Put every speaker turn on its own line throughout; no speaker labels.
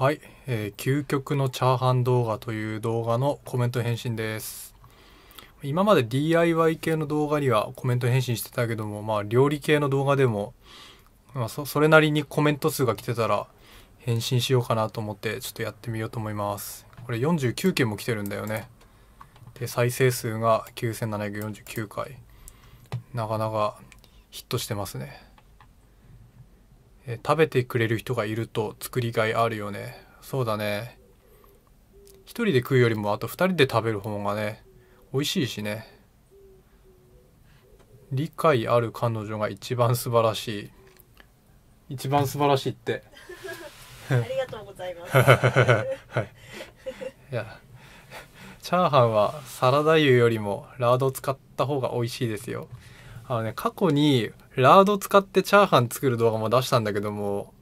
はい、えー、究極のチャーハン動画という動画のコメント返信です今まで DIY 系の動画にはコメント返信してたけどもまあ料理系の動画でも、まあ、それなりにコメント数が来てたら返信しようかなと思ってちょっとやってみようと思いますこれ49件も来てるんだよねで再生数が9749回なかなかヒットしてますねえ食べてくれる人がいると作りがいあるよねそうだね一人で食うよりもあと二人で食べる方がね美味しいしね理解ある彼女が一番素晴らしい一番素晴らしいって ありがとうございます はいいやチャーハンはサラダ油よりもラードを使った方が美味しいですよあのね、過去にラード使ってチャーハン作る動画も出したんだけども、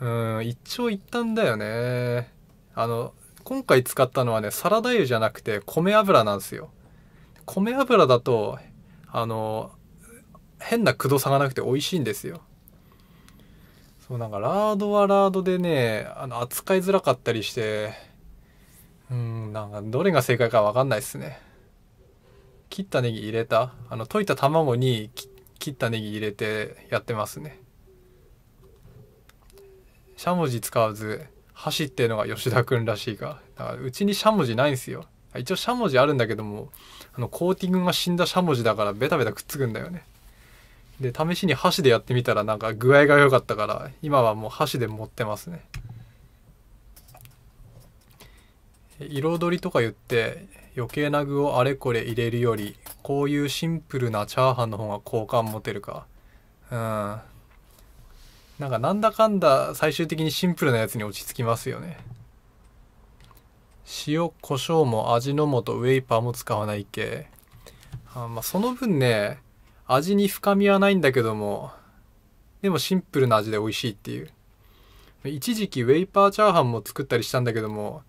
うん、一長一短だよね。あの、今回使ったのはね、サラダ油じゃなくて米油なんですよ。米油だと、あの、変なくどさがなくて美味しいんですよ。そうなんかラードはラードでね、あの扱いづらかったりして、うん、なんかどれが正解かわかんないっすね。切ったネギ入れたあの溶いた卵に切ったネギ入れてやってますねしゃもじ使わず箸っていうのが吉田君らしいがだからうちにしゃもじないんすよ一応しゃもじあるんだけどもあのコーティングが死んだしゃもじだからベタベタくっつくんだよねで試しに箸でやってみたらなんか具合が良かったから今はもう箸で持ってますね彩りとか言って余計な具をあれこれ入れるよりこういうシンプルなチャーハンの方が好感持てるかうんなんかなんだかんだ最終的にシンプルなやつに落ち着きますよね塩ョウも味の素ウェイパーも使わない系あまあその分ね味に深みはないんだけどもでもシンプルな味で美味しいっていう一時期ウェイパーチャーハンも作ったりしたんだけども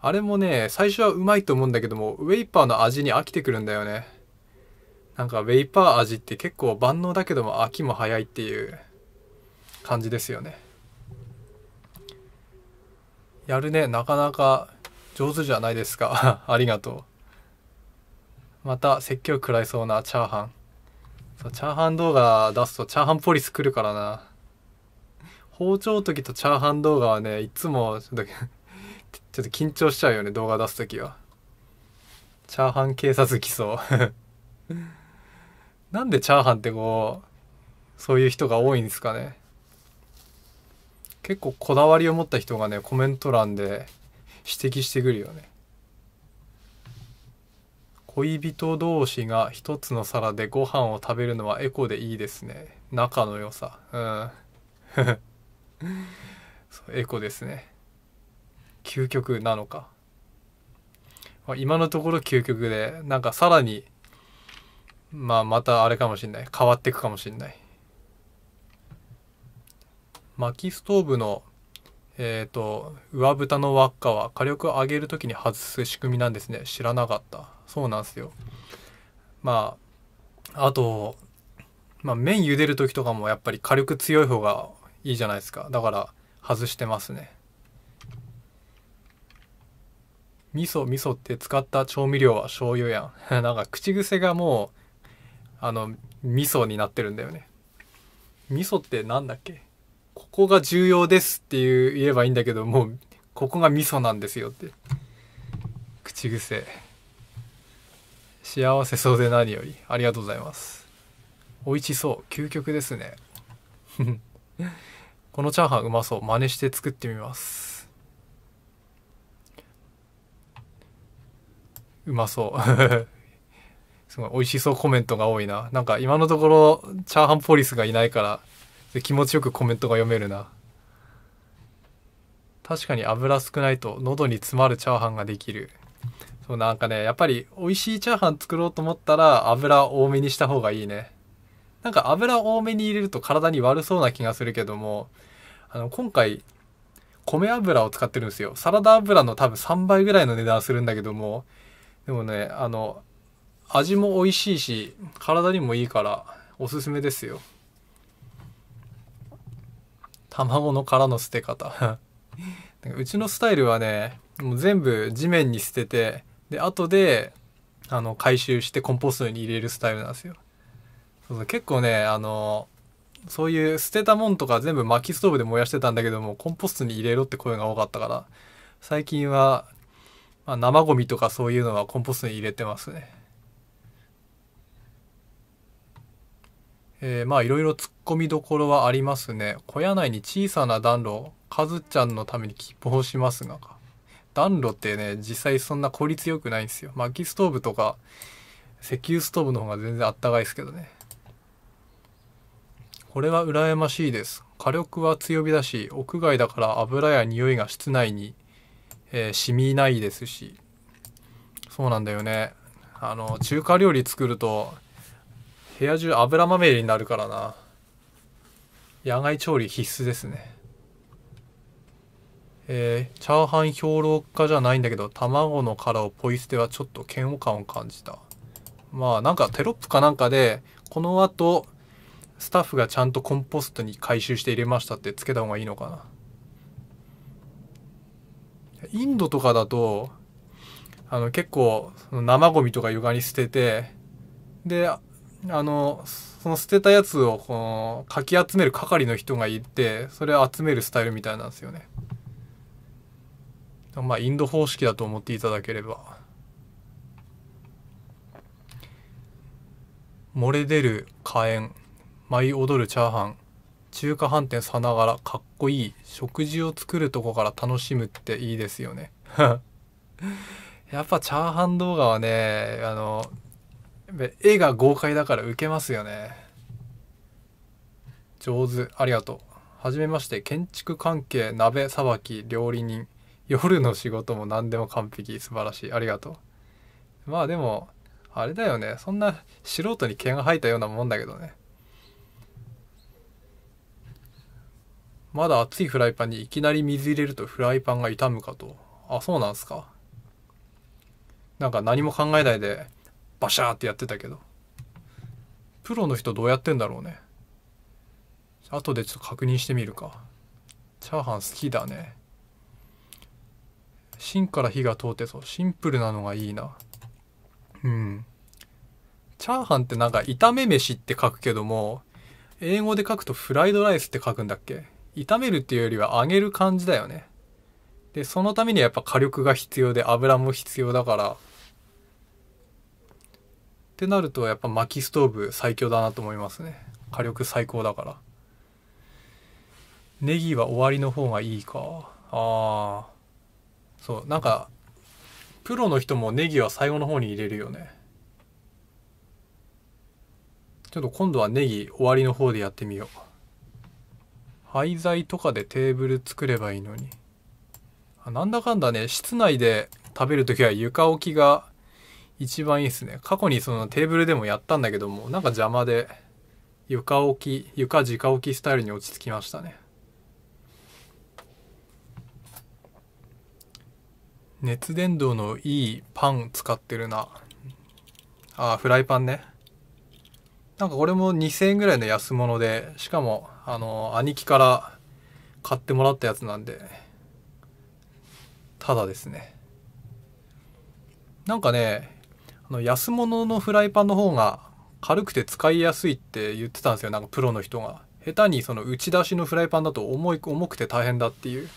あれもね、最初はうまいと思うんだけども、ウェイパーの味に飽きてくるんだよね。なんかウェイパー味って結構万能だけども飽きも早いっていう感じですよね。やるね、なかなか上手じゃないですか。ありがとう。また説教食らいそうなチャーハン。そう、チャーハン動画出すとチャーハンポリス来るからな。包丁研ぎとチャーハン動画はね、いつも、ちょっと緊張しちゃうよね動画出す時はチャーハン警察来そう なんでチャーハンってこうそういう人が多いんですかね結構こだわりを持った人がねコメント欄で指摘してくるよね恋人同士が一つの皿でご飯を食べるのはエコでいいですね仲の良さうん エコですね究極なのか、まあ、今のところ究極でなんかさらにまあまたあれかもしんない変わっていくかもしんない薪ストーブのえっ、ー、と上蓋の輪っかは火力を上げる時に外す仕組みなんですね知らなかったそうなんですよまああとまあ、麺茹でる時とかもやっぱり火力強い方がいいじゃないですかだから外してますね味噌味噌って使った調味料は醤油やん なんか口癖がもうあの味噌になってるんだよね味噌ってなんだっけここが重要ですって言えばいいんだけどもうここが味噌なんですよって口癖幸せそうで何よりありがとうございます美味しそう究極ですね このチャーハンうまそう真似して作ってみますうまそう すごい美味しそうコメントが多いななんか今のところチャーハンポリスがいないから気持ちよくコメントが読めるな確かに油少ないと喉に詰まるチャーハンができるそうなんかねやっぱり美味しいチャーハン作ろうと思ったら油多めにした方がいいねなんか油多めに入れると体に悪そうな気がするけどもあの今回米油を使ってるんですよサラダ油の多分3倍ぐらいの値段するんだけどもでもね、あの、味も美味しいし、体にもいいから、おすすめですよ。卵の殻の捨て方 うちのスタイルはね、もう全部地面に捨てて、で、後で、あの、回収してコンポストに入れるスタイルなんですよ。そうそう結構ね、あの、そういう捨てたもんとか全部薪ストーブで燃やしてたんだけども、コンポストに入れろって声が多かったから、最近はまあ、生ゴミとかそういうのはコンポストに入れてますね。えー、まあいろいろ突っ込みどころはありますね。小屋内に小さな暖炉、カズちゃんのために希望しますが。暖炉ってね、実際そんな効率良くないんですよ。薪ストーブとか、石油ストーブの方が全然あったかいですけどね。これは羨ましいです。火力は強火だし、屋外だから油や匂いが室内にえー、染みないですしそうなんだよねあの中華料理作ると部屋中油まみれになるからな野外調理必須ですねえー、チャーハン評論家じゃないんだけど卵の殻をポイ捨てはちょっと嫌悪感を感じたまあなんかテロップかなんかでこの後スタッフがちゃんとコンポストに回収して入れましたってつけた方がいいのかなインドとかだと、あの、結構、生ゴミとか床に捨てて、で、あの、その捨てたやつを、この、かき集める係の人がいて、それを集めるスタイルみたいなんですよね。まあ、インド方式だと思っていただければ。漏れ出る火炎舞い踊るチャーハン中華飯店さながらかっこいい食事を作るとこから楽しむっていいですよね やっぱチャーハン動画はねあの絵が豪快だからウケますよね上手ありがとうはじめまして建築関係鍋さばき料理人夜の仕事も何でも完璧素晴らしいありがとうまあでもあれだよねそんな素人に毛が生えたようなもんだけどねまだ熱いフライパンにいきなり水入れるとフライパンが傷むかと。あ、そうなんすか。なんか何も考えないで、バシャーってやってたけど。プロの人どうやってんだろうね。後でちょっと確認してみるか。チャーハン好きだね。芯から火が通ってそう。シンプルなのがいいな。うん。チャーハンってなんか炒め飯って書くけども、英語で書くとフライドライスって書くんだっけ炒めるっていうよりは揚げる感じだよね。で、そのためにはやっぱ火力が必要で油も必要だから、ってなるとやっぱ薪ストーブ最強だなと思いますね。火力最高だから。ネギは終わりの方がいいか。ああ。そう、なんか、プロの人もネギは最後の方に入れるよね。ちょっと今度はネギ終わりの方でやってみよう。廃材とかでテーブル作ればいいのにあなんだかんだね室内で食べる時は床置きが一番いいですね過去にそのテーブルでもやったんだけどもなんか邪魔で床置き床直置きスタイルに落ち着きましたね熱伝導のいいパン使ってるなあフライパンねなんかこれも2000円ぐらいの安物で、しかも、あの、兄貴から買ってもらったやつなんで、ただですね。なんかね、あの安物のフライパンの方が軽くて使いやすいって言ってたんですよ、なんかプロの人が。下手にその打ち出しのフライパンだと重い重くて大変だっていう。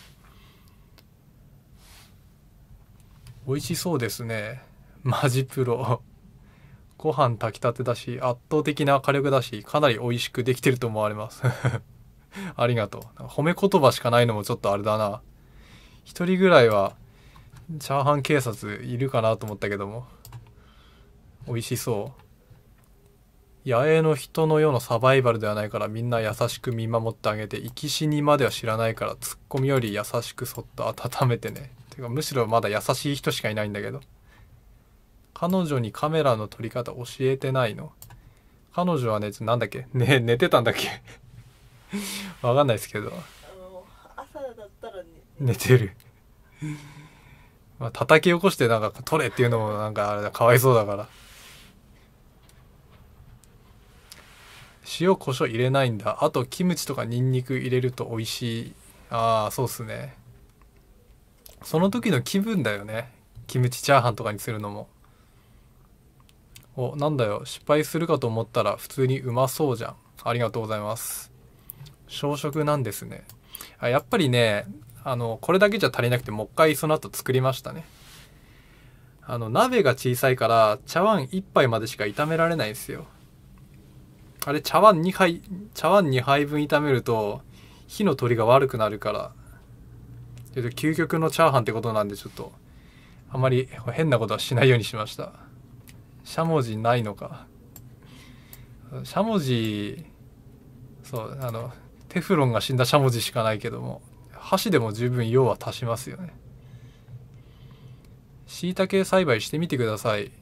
美味しそうですね。マジプロ。ご飯炊きたてだし、圧倒的な火力だし、かなり美味しくできてると思われます。ありがとう。褒め言葉しかないのもちょっとあれだな。一人ぐらいは、チャーハン警察いるかなと思ったけども。美味しそう。野営の人の世のサバイバルではないからみんな優しく見守ってあげて、生き死にまでは知らないからツッコミより優しくそっと温めてね。てかむしろまだ優しい人しかいないんだけど。彼女にカメラの撮り方教えてないの彼女はね、なんだっけね、寝てたんだっけ わかんないですけど。朝だったら、寝てるまあ、叩き起こしてなんか撮れっていうのもなんかあれだ、かわいそうだから。塩胡椒入れないんだあとキムチとかニンニク入れると美味しいああそうっすねその時の気分だよねキムチチャーハンとかにするのもおなんだよ失敗するかと思ったら普通にうまそうじゃんありがとうございます小食なんですねあやっぱりねあのこれだけじゃ足りなくてもう一回その後作りましたねあの鍋が小さいから茶碗1杯までしか炒められないんですよあれ茶碗2杯茶碗2杯分炒めると火の取りが悪くなるから究極のチャーハンってことなんでちょっとあまり変なことはしないようにしましたしゃもじないのかしゃもじそうあのテフロンが死んだしゃもじしかないけども箸でも十分用は足しますよねしいたけ栽培してみてください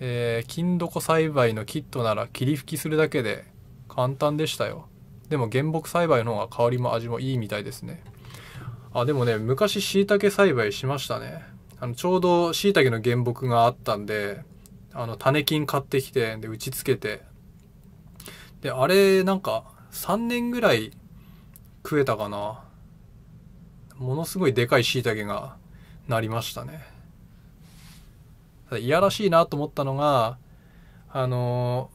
えー、金床栽培のキットなら霧吹きするだけで簡単でしたよでも原木栽培の方が香りも味もいいみたいですねあでもね昔しいたけ栽培しましたねあのちょうどしいたけの原木があったんであの種菌買ってきてで打ちつけてであれなんか3年ぐらい食えたかなものすごいでかいしいたけがなりましたねいやらしいなと思ったのがあの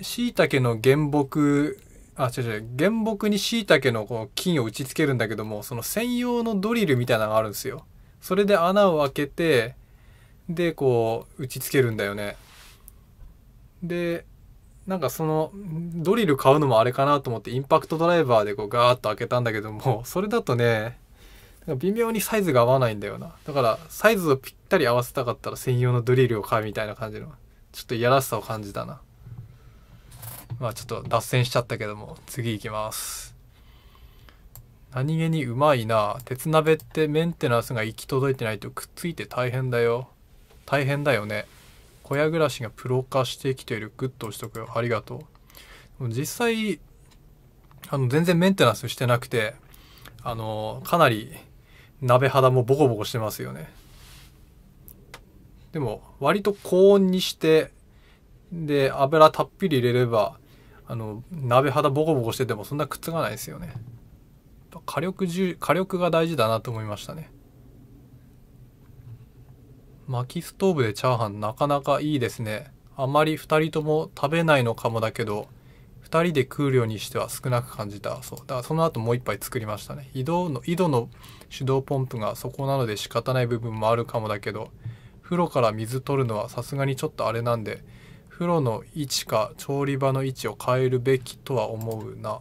しいたけの原木あ違う違う原木にしいたけのこう菌を打ちつけるんだけどもその専用のドリルみたいなのがあるんですよそれで穴を開けてでこう打ちつけるんだよねでなんかそのドリル買うのもあれかなと思ってインパクトドライバーでこうガーッと開けたんだけども それだとね微妙にサイズが合わないんだよなだからサイズをぴったり合わせたかったら専用のドリルを買うみたいな感じのちょっといやらしさを感じたなまあちょっと脱線しちゃったけども次いきます何気にうまいな鉄鍋ってメンテナンスが行き届いてないとくっついて大変だよ大変だよね小屋暮らしがプロ化してきてるグッと押しとくよありがとう実際あの全然メンテナンスしてなくてあのかなり鍋肌もボコボコしてますよねでも割と高温にしてで油たっぷり入れればあの鍋肌ボコボコしててもそんなくっつかないですよね火力火力が大事だなと思いましたね薪ストーブでチャーハンなかなかいいですね。あまり2人とも食べないのかもだけど、2人で食う量にしては少なく感じた。そう。だからその後もう一杯作りましたね。井戸の、井戸の手動ポンプがそこなので仕方ない部分もあるかもだけど、風呂から水取るのはさすがにちょっとあれなんで、風呂の位置か調理場の位置を変えるべきとは思うな。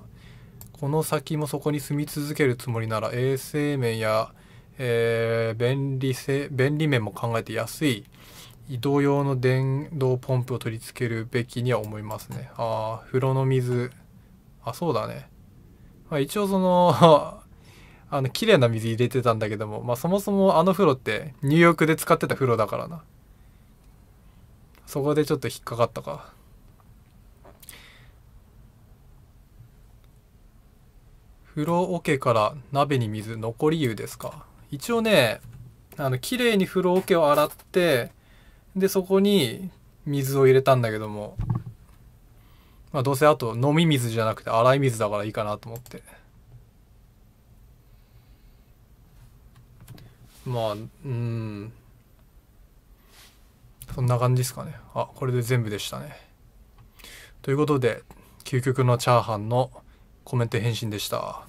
この先もそこに住み続けるつもりなら衛生面やえー、便利性便利面も考えて安い移動用の電動ポンプを取り付けるべきには思いますねああ風呂の水あそうだね、まあ、一応その あの綺麗な水入れてたんだけども、まあ、そもそもあの風呂って入浴で使ってた風呂だからなそこでちょっと引っかかったか風呂桶から鍋に水残り湯ですか一応ねあの綺麗に風呂桶を洗ってでそこに水を入れたんだけども、まあ、どうせあと飲み水じゃなくて洗い水だからいいかなと思ってまあうんそんな感じですかねあこれで全部でしたねということで究極のチャーハンのコメント返信でした。